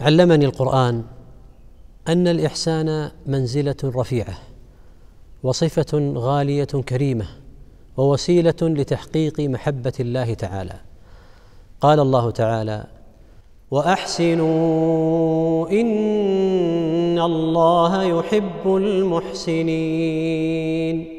علمني القرآن أن الإحسان منزلة رفيعة وصفة غالية كريمة ووسيلة لتحقيق محبة الله تعالى قال الله تعالى واحسنوا ان الله يحب المحسنين